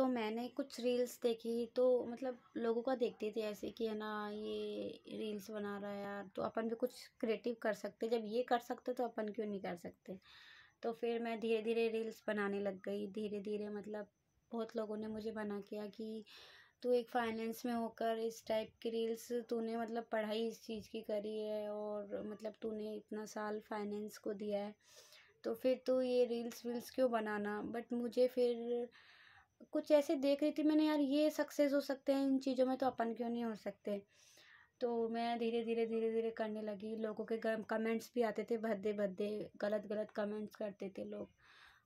तो मैंने कुछ रील्स देखी तो मतलब लोगों का देखते थे ऐसे कि है ना ये रील्स बना रहा है यार तो अपन भी कुछ क्रिएटिव कर सकते जब ये कर सकते तो अपन क्यों नहीं कर सकते तो फिर मैं धीरे धीरे रील्स बनाने लग गई धीरे धीरे मतलब बहुत लोगों ने मुझे मना किया कि तू एक फाइनेंस में होकर इस टाइप की रील्स तूने मतलब पढ़ाई इस चीज़ की करी है और मतलब तूने इतना साल फाइनेंस को दिया है तो फिर तू ये रील्स वील्स क्यों बनाना बट मुझे फिर कुछ ऐसे देख रही थी मैंने यार ये सक्सेस हो सकते हैं इन चीज़ों में तो अपन क्यों नहीं हो सकते तो मैं धीरे धीरे धीरे धीरे करने लगी लोगों के कमेंट्स भी आते थे भद्दे भद्दे गलत गलत कमेंट्स करते थे लोग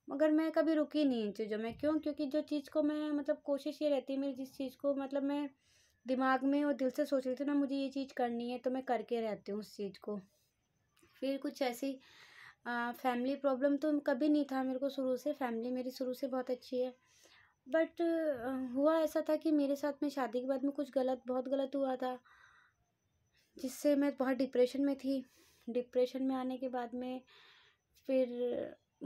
मगर मैं कभी रुकी नहीं इन चीज़ों में क्यों क्योंकि जो चीज़ को मैं मतलब कोशिश ये रहती है मेरी जिस चीज़ को मतलब मैं दिमाग में और दिल से सोच रही थी ना मुझे ये चीज़ करनी है तो मैं करके रहती हूँ उस चीज़ को फिर कुछ ऐसी फैमिली प्रॉब्लम तो कभी नहीं था मेरे को शुरू से फैमिली मेरी शुरू से बहुत अच्छी है बट हुआ ऐसा था कि मेरे साथ में शादी के बाद में कुछ गलत बहुत गलत हुआ था जिससे मैं बहुत डिप्रेशन में थी डिप्रेशन में आने के बाद में फिर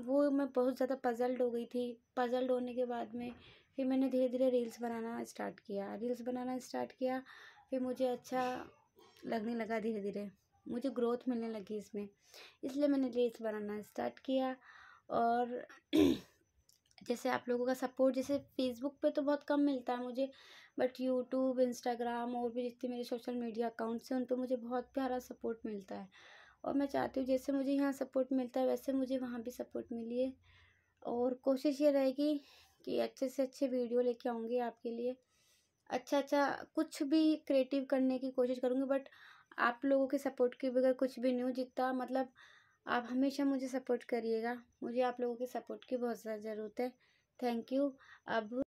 वो मैं बहुत ज़्यादा पजल्ड हो गई थी पजल्ड होने के बाद में फिर मैंने धीरे धीरे रील्स बनाना स्टार्ट किया रील्स बनाना स्टार्ट किया फिर मुझे अच्छा लगने लगा धीरे धीरे मुझे ग्रोथ मिलने लगी इसमें इसलिए मैंने रील्स बनाना स्टार्ट किया और जैसे आप लोगों का सपोर्ट जैसे फ़ेसबुक पे तो बहुत कम मिलता है मुझे बट यूट्यूब इंस्टाग्राम और भी जितने मेरे सोशल मीडिया अकाउंट्स हैं उन पर मुझे बहुत प्यारा सपोर्ट मिलता है और मैं चाहती हूँ जैसे मुझे यहाँ सपोर्ट मिलता है वैसे मुझे वहाँ भी सपोर्ट मिली है और कोशिश ये रहेगी कि अच्छे से अच्छे वीडियो लेके आऊँगी आपके लिए अच्छा अच्छा कुछ भी क्रिएटिव करने की कोशिश करूँगी बट आप लोगों के सपोर्ट के बगैर कुछ भी नहीं हो जितना मतलब आप हमेशा मुझे सपोर्ट करिएगा मुझे आप लोगों के सपोर्ट की बहुत ज़्यादा ज़रूरत है थैंक यू अब